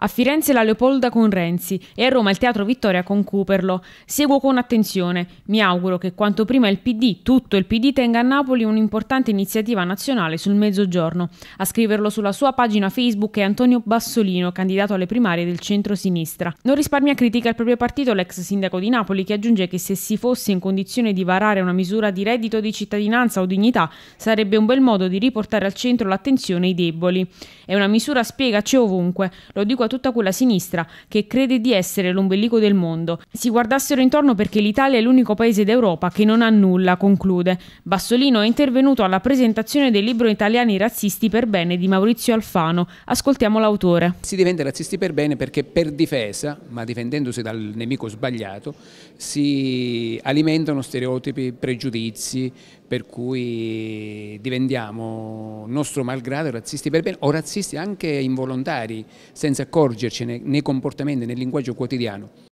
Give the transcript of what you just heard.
A Firenze la Leopolda con Renzi e a Roma il Teatro Vittoria con Cuperlo. Seguo con attenzione. Mi auguro che quanto prima il PD, tutto il PD, tenga a Napoli un'importante iniziativa nazionale sul mezzogiorno. A scriverlo sulla sua pagina Facebook è Antonio Bassolino, candidato alle primarie del centro-sinistra. Non risparmia critica al proprio partito l'ex sindaco di Napoli che aggiunge che se si fosse in condizione di varare una misura di reddito di cittadinanza o dignità sarebbe un bel modo di riportare al centro l'attenzione ai deboli. È una misura spiegaci ovunque. Lo dico a tutta quella sinistra che crede di essere l'ombelico del mondo. Si guardassero intorno perché l'Italia è l'unico paese d'Europa che non ha nulla, conclude. Bassolino è intervenuto alla presentazione del libro Italiani razzisti per bene di Maurizio Alfano. Ascoltiamo l'autore. Si diventa razzisti per bene perché per difesa, ma difendendosi dal nemico sbagliato, si alimentano stereotipi, pregiudizi, per cui diventiamo nostro malgrado razzisti per bene o razzisti anche involontari, senza accorgerci accorgercene nei comportamenti, nel linguaggio quotidiano.